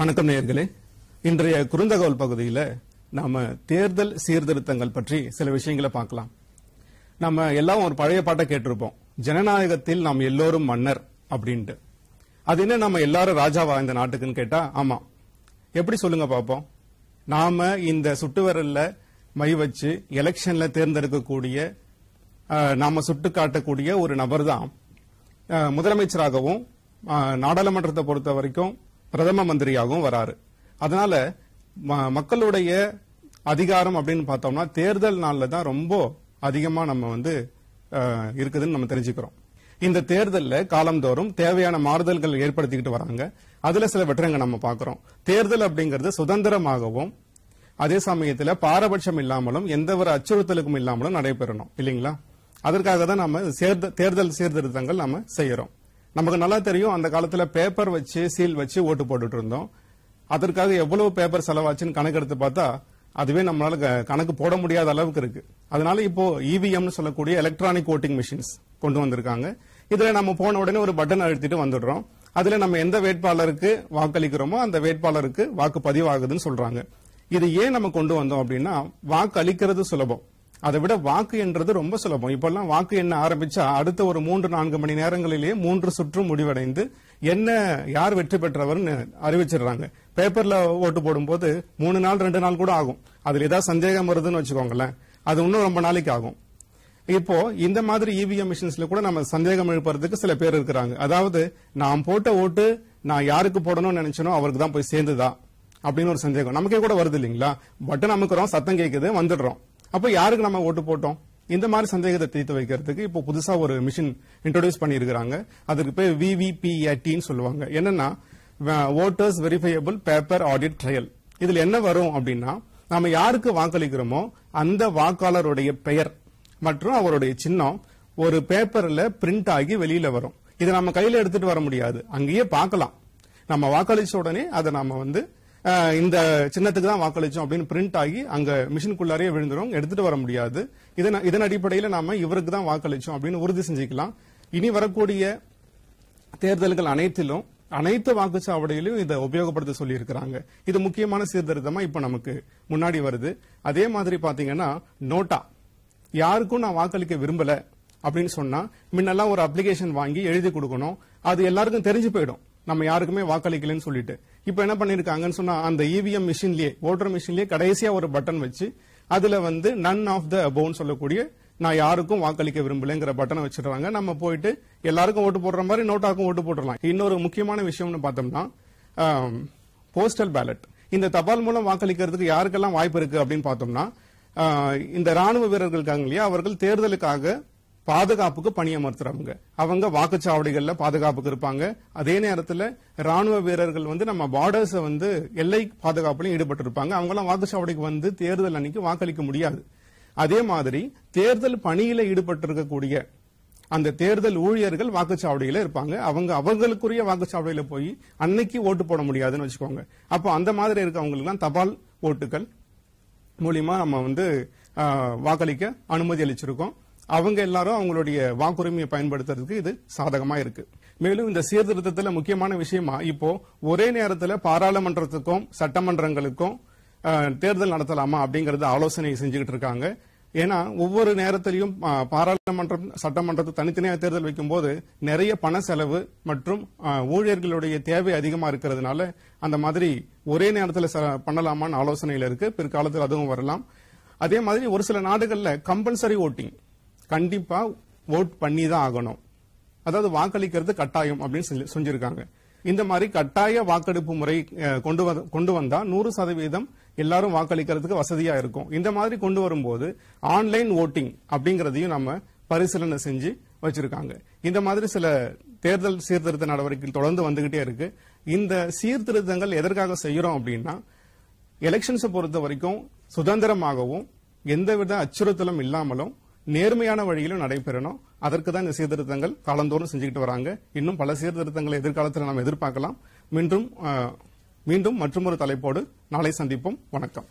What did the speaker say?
வணக்கம் நேயர்களே இன்றைய குறுந்தகவல் பகுதியில் நாம தேர்தல் சீர்திருத்தங்கள் பற்றி சில விஷயங்களை பார்க்கலாம் நம்ம எல்லாம் ஒரு பழைய பாட்டை கேட்டிருப்போம் ஜனநாயகத்தில் நாம் எல்லோரும் மன்னர் அப்படின்ட்டு அது என்ன நம்ம எல்லாரும் ராஜாவா இந்த நாட்டுக்குன்னு கேட்டா ஆமா எப்படி சொல்லுங்க பார்ப்போம் நாம இந்த சுட்டுவரல்ல மை வச்சு எலெக்ஷன்ல தேர்ந்தெடுக்கக்கூடிய நாம சுட்டு காட்டக்கூடிய ஒரு நபர் தான் முதலமைச்சராகவும் நாடாளுமன்றத்தை பொறுத்த வரைக்கும் பிரதம மந்திரியாகவும் வராரு அதனால மக்களுடைய அதிகாரம் அப்படின்னு பார்த்தோம்னா தேர்தல் நாளில் தான் ரொம்ப அதிகமாக நம்ம வந்து இருக்குதுன்னு நம்ம தெரிஞ்சுக்கிறோம் இந்த தேர்தலில் காலந்தோறும் தேவையான மாறுதல்கள் ஏற்படுத்திக்கிட்டு வராங்க அதுல சில வெற்றங்க நம்ம பார்க்கிறோம் தேர்தல் அப்படிங்கிறது சுதந்திரமாகவும் அதே சமயத்தில் பாரபட்சம் இல்லாமலும் எந்த ஒரு அச்சுறுத்தலுக்கும் இல்லாமலும் நடைபெறணும் இல்லைங்களா அதற்காக தான் நம்ம தேர்தல் சீர்திருத்தங்கள் நம்ம செய்யறோம் நமக்கு நல்லா தெரியும் அந்த காலத்துல பேப்பர் வச்சு சீல் வச்சு ஓட்டு போட்டுட்டு இருந்தோம் அதற்காக எவ்வளவு பேப்பர் செலவாச்சுன்னு கணக்கெடுத்து பார்த்தா அதுவே நம்மளால கணக்கு போட முடியாத அளவுக்கு இருக்கு அதனால இப்போ இவிஎம்னு e சொல்லக்கூடிய எலக்ட்ரானிக் ஓட்டிங் மிஷின்ஸ் கொண்டு வந்திருக்காங்க இதுல நம்ம போன உடனே ஒரு பட்டன் அழுத்திட்டு வந்துடுறோம் அதுல நம்ம எந்த வேட்பாளருக்கு வாக்களிக்கிறோமோ அந்த வேட்பாளருக்கு வாக்கு பதிவாகுதுன்னு சொல்றாங்க இது ஏன் நம்ம கொண்டு வந்தோம் அப்படின்னா வாக்கு அளிக்கிறது சுலபம் அதை விட வாக்கு என்றது ரொம்ப சுலபம் இப்பெல்லாம் வாக்கு என்ன ஆரம்பிச்சா அடுத்த ஒரு மூன்று நான்கு மணி நேரங்களிலேயே மூன்று சுற்றும் முடிவடைந்து என்ன யார் வெற்றி பெற்றவர்னு அறிவிச்சிடுறாங்க பேப்பர்ல ஓட்டு போடும்போது மூணு நாள் ரெண்டு நாள் கூட ஆகும் அதுல ஏதாவது சந்தேகம் வருதுன்னு வச்சுக்கோங்களேன் அது இன்னும் ரொம்ப நாளைக்கு ஆகும் இப்போ இந்த மாதிரி இவிஎம் e மிஷின்ஸ்ல கூட நம்ம சந்தேகம் எழுப்புறதுக்கு சில பேர் இருக்கிறாங்க அதாவது நான் போட்ட ஓட்டு நான் யாருக்கு போடணும்னு நினைச்சனோ அவருக்கு தான் போய் சேர்ந்துதா அப்படின்னு ஒரு சந்தேகம் நமக்கே கூட வருது இல்லைங்களா பட்டன் அமுக்கிறோம் சத்தம் கேட்குது வந்துடுறோம் அப்போ யாருக்கு நம்ம ஓட்டு போட்டோம் இந்த மாதிரி சந்தேகத்தை தீர்த்து வைக்கிறதுக்கு இப்போ புதுசா ஒரு மிஷின் இன்ட்ரோடியூஸ் பண்ணியிருக்கிறாங்க அதற்கு பேர் விவிபிஐடின்னு சொல்லுவாங்க என்னன்னா voters verifiable paper audit trail இதுல என்ன வரும் அப்படின்னா நாம யாருக்கு வாக்களிக்கிறோமோ அந்த வாக்காளருடைய பெயர் மற்றும் அவருடைய சின்னம் ஒரு பேப்பர்ல பிரிண்ட் ஆகி வெளியில வரும் இதை நம்ம கையில எடுத்துட்டு வர முடியாது அங்கேயே பார்க்கலாம் நம்ம வாக்களிச்ச உடனே அதை நாம வந்து இந்த சின்னத்துக்கு தான் வாக்களிச்சோம் அப்படின்னு பிரிண்ட் ஆகி அங்க மிஷினுக்குள்ளாரே விழுந்துரும் எடுத்துட்டு வர முடியாது இதன் இதன் அடிப்படையில் நாம இவருக்கு தான் வாக்களிச்சோம் அப்படின்னு உறுதி செஞ்சுக்கலாம் இனி வரக்கூடிய தேர்தல்கள் அனைத்திலும் அனைத்து வாக்குச்சாவடியிலும் இதை உபயோகப்படுத்த சொல்லியிருக்கிறாங்க இது முக்கியமான சீர்திருத்தமா இப்ப நமக்கு முன்னாடி வருது அதே மாதிரி பாத்தீங்கன்னா நோட்டா யாருக்கும் நான் வாக்களிக்க விரும்பல அப்படின்னு சொன்னா முன்னெல்லாம் ஒரு அப்ளிகேஷன் வாங்கி எழுதி கொடுக்கணும் அது எல்லாருக்கும் தெரிஞ்சு போயிடும் நம்ம யாருக்குமே வாக்களிக்கலன்னு சொல்லிட்டு இப்ப என்ன பண்ணிருக்காங்கன்னு சொன்னா அந்த இவிஎம் மிஷின்லயே ஓட்டர் மிஷின்லயே கடைசியா ஒரு பட்டன் வச்சு அதுல வந்து நன் ஆஃப் த அபவுன் சொல்லக்கூடிய நான் யாருக்கும் வாக்களிக்க விரும்பலைங்கிற பட்டனை வச்சிருவாங்க நம்ம போயிட்டு எல்லாருக்கும் ஓட்டு போடுற மாதிரி நோட்டாக்கும் ஓட்டு போட்டுடலாம் இன்னொரு முக்கியமான விஷயம்னு பார்த்தோம்னா போஸ்டல் பேலட் இந்த தபால் மூலம் வாக்களிக்கிறதுக்கு யாருக்கெல்லாம் வாய்ப்பு இருக்கு அப்படின்னு பார்த்தோம்னா இந்த ராணுவ வீரர்களுக்காக இல்லையா அவர்கள் தேர்தலுக்காக பாதுகாப்புக்கு பணியமர்த்துறவங்க அவங்க வாக்குச்சாவடிகளில் பாதுகாப்புக்கு இருப்பாங்க அதே நேரத்தில் ராணுவ வீரர்கள் வந்து நம்ம பார்டர்ஸை வந்து எல்லை பாதுகாப்புலையும் ஈடுபட்டு இருப்பாங்க அவங்களாம் வாக்குச்சாவடிக்கு வந்து தேர்தல் அன்னைக்கு வாக்களிக்க முடியாது அதே மாதிரி தேர்தல் பணியில ஈடுபட்டு இருக்கக்கூடிய அந்த தேர்தல் ஊழியர்கள் வாக்குச்சாவடியில இருப்பாங்க அவங்க அவங்களுக்குரிய வாக்குச்சாவடியில போய் அன்னைக்கு ஓட்டு போட முடியாதுன்னு வச்சுக்கோங்க அப்போ அந்த மாதிரி இருக்கவங்களுக்குலாம் தபால் ஓட்டுகள் மூலியமா நம்ம வந்து வாக்களிக்க அனுமதி அளிச்சிருக்கோம் அவங்க எல்லாரும் அவங்களுடைய வாக்குரிமையை பயன்படுத்துறதுக்கு இது சாதகமா இருக்கு மேலும் இந்த சீர்திருத்தத்தில் முக்கியமான விஷயமா இப்போ ஒரே நேரத்தில் பாராளுமன்றத்துக்கும் சட்டமன்றங்களுக்கும் தேர்தல் நடத்தலாமா அப்படிங்கறது ஆலோசனை செஞ்சுக்கிட்டு இருக்காங்க ஏன்னா ஒவ்வொரு நேரத்திலையும் பாராளுமன்றம் சட்டமன்றத்தை தனித்தனியாக தேர்தல் வைக்கும்போது நிறைய பண செலவு மற்றும் ஊழியர்களுடைய தேவை அதிகமாக இருக்கிறதுனால அந்த மாதிரி ஒரே நேரத்தில் பண்ணலாமான்னு ஆலோசனையில் இருக்கு பிற்காலத்தில் அதுவும் வரலாம் அதே மாதிரி ஒரு சில நாடுகளில் கம்பல்சரி ஓட்டிங் கண்டிப்பா ஓட் பண்ணி தான் ஆகணும் அதாவது வாக்களிக்கிறது கட்டாயம் அப்படின்னு செஞ்சிருக்காங்க இந்த மாதிரி கட்டாய வாக்கெடுப்பு முறை கொண்டு கொண்டு வந்தா நூறு சதவீதம் எல்லாரும் வாக்களிக்கிறதுக்கு வசதியா இருக்கும் இந்த மாதிரி கொண்டு வரும்போது ஆன்லைன் ஓட்டிங் அப்படிங்கறதையும் நம்ம பரிசீலனை செஞ்சு வச்சிருக்காங்க இந்த மாதிரி சில தேர்தல் சீர்திருத்த நடவடிக்கைகள் தொடர்ந்து வந்துகிட்டே இருக்கு இந்த சீர்திருத்தங்கள் எதற்காக செய்யறோம் அப்படின்னா எலெக்ஷன்ஸை பொறுத்த வரைக்கும் சுதந்திரமாகவும் எந்தவித அச்சுறுத்தலும் இல்லாமலும் நேர்மையான வழியிலும் நடைபெறணும் அதற்கு தான் இந்த சீர்திருத்தங்கள் காலந்தோறும் செஞ்சுக்கிட்டு வராங்க இன்னும் பல சீர்திருத்தங்களை எதிர்காலத்தில் நாம் எதிர்பார்க்கலாம் மீண்டும் மீண்டும் மற்றொரு தலைப்போடு நாளை சந்திப்போம் வணக்கம்